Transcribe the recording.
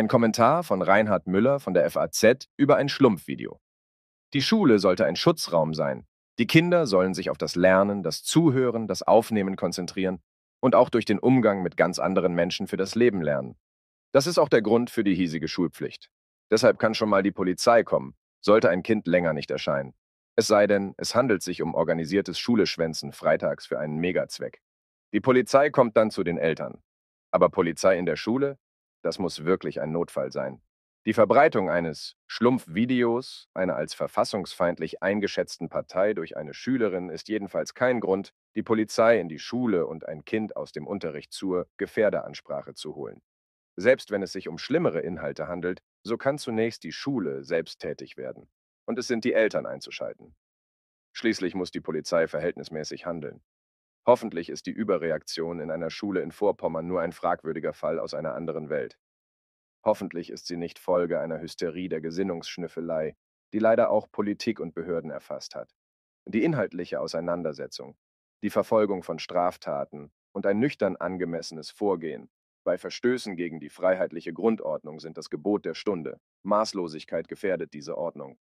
Ein Kommentar von Reinhard Müller von der FAZ über ein Schlumpfvideo. Die Schule sollte ein Schutzraum sein. Die Kinder sollen sich auf das Lernen, das Zuhören, das Aufnehmen konzentrieren und auch durch den Umgang mit ganz anderen Menschen für das Leben lernen. Das ist auch der Grund für die hiesige Schulpflicht. Deshalb kann schon mal die Polizei kommen, sollte ein Kind länger nicht erscheinen. Es sei denn, es handelt sich um organisiertes Schuleschwänzen freitags für einen Megazweck. Die Polizei kommt dann zu den Eltern. Aber Polizei in der Schule? Das muss wirklich ein Notfall sein. Die Verbreitung eines Schlumpfvideos einer als verfassungsfeindlich eingeschätzten Partei durch eine Schülerin ist jedenfalls kein Grund, die Polizei in die Schule und ein Kind aus dem Unterricht zur Gefährderansprache zu holen. Selbst wenn es sich um schlimmere Inhalte handelt, so kann zunächst die Schule selbst tätig werden. Und es sind die Eltern einzuschalten. Schließlich muss die Polizei verhältnismäßig handeln. Hoffentlich ist die Überreaktion in einer Schule in Vorpommern nur ein fragwürdiger Fall aus einer anderen Welt. Hoffentlich ist sie nicht Folge einer Hysterie der Gesinnungsschnüffelei, die leider auch Politik und Behörden erfasst hat. Die inhaltliche Auseinandersetzung, die Verfolgung von Straftaten und ein nüchtern angemessenes Vorgehen bei Verstößen gegen die freiheitliche Grundordnung sind das Gebot der Stunde. Maßlosigkeit gefährdet diese Ordnung.